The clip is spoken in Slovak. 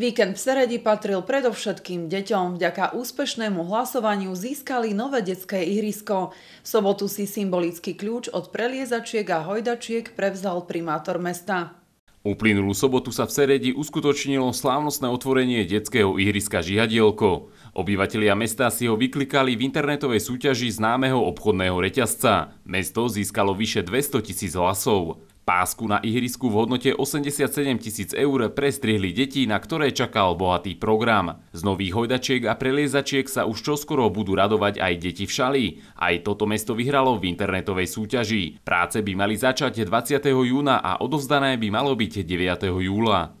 Víkend v Seredi patril predovšetkým deťom. Vďaka úspešnému hlasovaniu získali nové detské ihrisko. V sobotu si symbolický kľúč od preliezačiek a hojdačiek prevzal primátor mesta. Uplynulú sobotu sa v Seredi uskutočnilo slávnostné otvorenie detského ihriska Žihadielko. Obyvatelia mesta si ho vyklikali v internetovej súťaži známeho obchodného reťazca. Mesto získalo vyše 200 tisíc hlasov. Pásku na ihrisku v hodnote 87 tisíc eur prestrihli deti, na ktoré čakal bohatý program. Z nových hojdačiek a preliezačiek sa už čoskoro budú radovať aj deti v šali. Aj toto mesto vyhralo v internetovej súťaži. Práce by mali začať 20. júna a odovzdané by malo byť 9. júla.